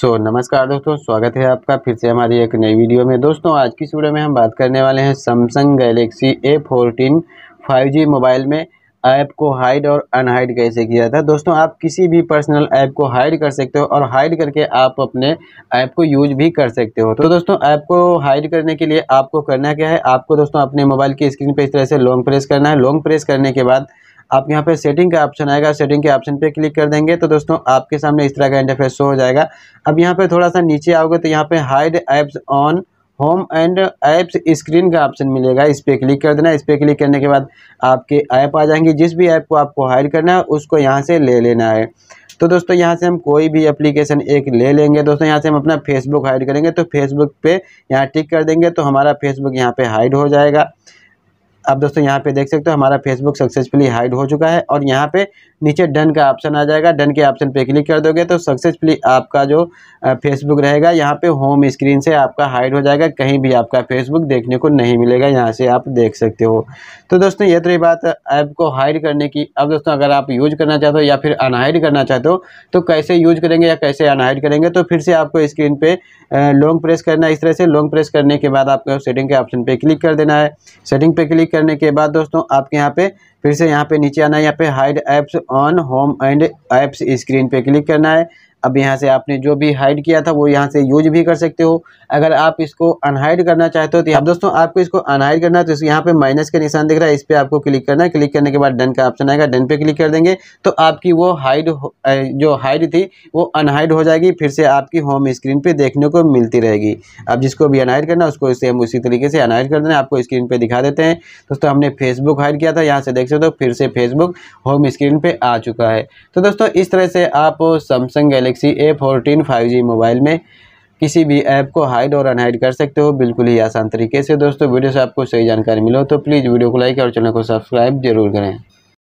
सो so, नमस्कार दोस्तों स्वागत है आपका फिर से हमारी एक नई वीडियो में दोस्तों आज की वीडियो में हम बात करने वाले हैं Samsung Galaxy A fourteen five mobile में ऐप को हाइड और अनहाइड कैसे किया जाता है दोस्तों आप किसी भी पर्सनल ऐप को हाइड कर सकते हो और हाइड करके आप अपने ऐप को यूज भी कर सकते हो तो दोस्तों ऐप को हाइड करने के लिए आपको करना क्या है आपको दोस्तों अपने मोबाइल की स्क्रीन पर इस तरह से लॉन्ग प्रेस करना है लॉन्ग प्रेस करने के बाद आप यहाँ पे सेटिंग का ऑप्शन आएगा सेटिंग के ऑप्शन पे क्लिक कर देंगे तो दोस्तों आपके सामने इस तरह का इंटरफेस शो हो जाएगा अब यहाँ पे थोड़ा सा नीचे आओगे तो यहाँ पे hide apps on home and apps screen का ऑप्शन मिलेगा इस पर क्लिक कर देना इस पर क्लिक करने के बाद आपके ऐप आ जाएंगे जिस भी ऐप को आपको हाइड करना है उसको यहाँ से ले लेना है तो दोस्तों यहाँ से हम कोई भी एप्लीकेशन एक ले लेंगे दोस्तों यहाँ से हम अपना फेसबुक हाइड करेंगे तो फेसबुक पे यहाँ टिक कर देंगे तो हमारा फेसबुक यहाँ पे हाइड हो जाएगा अब दोस्तों यहाँ पे देख सकते हो हमारा फेसबुक सक्सेसफुली हाइड हो चुका है और यहाँ पे नीचे डन का ऑप्शन आ जाएगा डन के ऑप्शन पे क्लिक कर दोगे तो सक्सेसफुली आपका जो फेसबुक रहेगा यहाँ पे होम स्क्रीन से आपका हाइड हो जाएगा कहीं भी आपका फेसबुक देखने को नहीं मिलेगा यहाँ से आप देख सकते हो तो दोस्तों ये तो रही बात ऐप को हाइड करने की अब दोस्तों अगर आप यूज करना चाहते हो या फिर अनहाइड करना चाहते हो तो कैसे यूज करेंगे या कैसे अनहाइड करेंगे तो फिर से आपको स्क्रीन पर लॉन्ग प्रेस करना इस तरह से लॉन्ग प्रेस करने के बाद आपको सेटिंग के ऑप्शन पर क्लिक कर देना है सेटिंग पर क्लिक क्लिक करने के बाद दोस्तों आपके यहाँ पे फिर से यहाँ पे नीचे आना है यहाँ पे hide apps on home and apps screen पे क्लिक करना है अब यहाँ से आपने जो भी हाइड किया था वो यहाँ से यूज भी कर सकते हो अगर आप इसको अनहाइड करना चाहते हो तो अब दोस्तों आपको इसको अनहाइड करना है तो यहाँ पे माइनस का निशान दिख रहा है इस पर आपको क्लिक करना है क्लिक करने के बाद डन का ऑप्शन आएगा डन पे क्लिक कर देंगे तो आपकी वो हाइड जो हाइड थी वो अनहाइड हो जाएगी फिर से आपकी होम स्क्रीन पर देखने को मिलती रहेगी अब जिसको भी अनहाइड करना है उसको सेम उसी तरीके से अनहाइड कर देना आपको स्क्रीन पर दिखा देते हैं दोस्तों हमने फेसबुक हाइड किया था यहाँ से देख सकते हो फिर से फेसबुक होम स्क्रीन पर आ चुका है तो दोस्तों इस तरह से आप Samsung Galaxy Galaxy A fourteen five G mobile में किसी भी ऐप को हाइड और अनहाइड कर सकते हो बिल्कुल ही आसान तरीके से दोस्तों वीडियो से आपको सही जानकारी मिलो तो प्लीज़ वीडियो को लाइक और चैनल को सब्सक्राइब जरूर करें